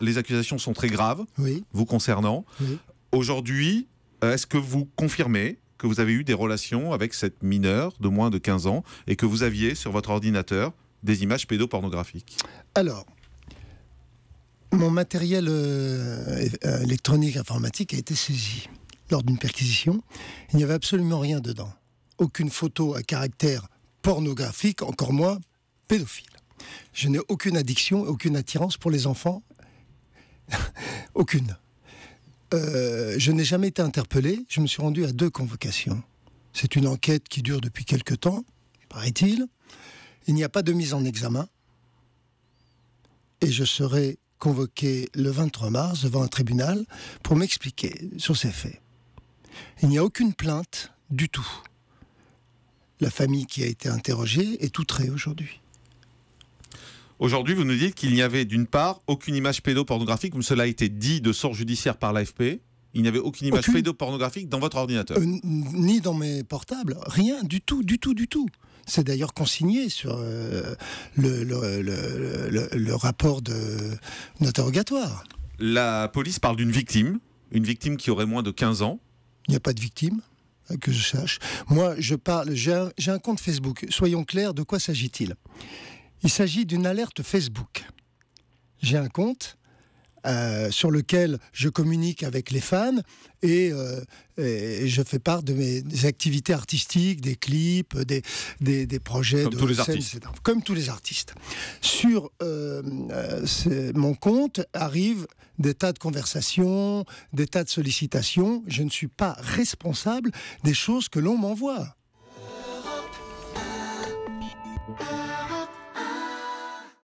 Les accusations sont très graves, vous concernant. Aujourd'hui, euh, est-ce que vous confirmez que vous avez eu des relations avec cette mineure de moins de 15 ans et que vous aviez sur votre ordinateur des images pédopornographiques Alors, mon matériel euh, euh, électronique informatique a été saisi lors d'une perquisition. Il n'y avait absolument rien dedans. Aucune photo à caractère pornographique, encore moins pédophile. Je n'ai aucune addiction, aucune attirance pour les enfants. aucune. Euh, je n'ai jamais été interpellé. Je me suis rendu à deux convocations. C'est une enquête qui dure depuis quelque temps, paraît-il. Il n'y a pas de mise en examen. Et je serai convoqué le 23 mars devant un tribunal pour m'expliquer sur ces faits. Il n'y a aucune plainte du tout. La famille qui a été interrogée est outrée aujourd'hui. Aujourd'hui, vous nous dites qu'il n'y avait d'une part aucune image pédopornographique, comme cela a été dit de sort judiciaire par l'AFP. Il n'y avait aucune image pédopornographique dans votre ordinateur. Euh, ni dans mes portables, rien du tout, du tout, du tout. C'est d'ailleurs consigné sur euh, le, le, rapport d'interrogatoire. La police parle d'une victime, une victime qui aurait moins de 15 ans. Il n'y a pas de victime hein, que je sache. Moi, je parle, j'ai un compte Facebook. Soyons clairs, de quoi s'agit-il il s'agit d'une alerte Facebook. J'ai un compte euh, sur lequel je communique avec les fans euh, et, je fais part de mes activités artistiques, des clips, des, projets. Comme de tous les artistes. Comme tous les artistes. Sur euh, mon compte arrivent des tas de conversations, des tas de sollicitations. Je ne suis pas responsable des choses que l'on m'envoie.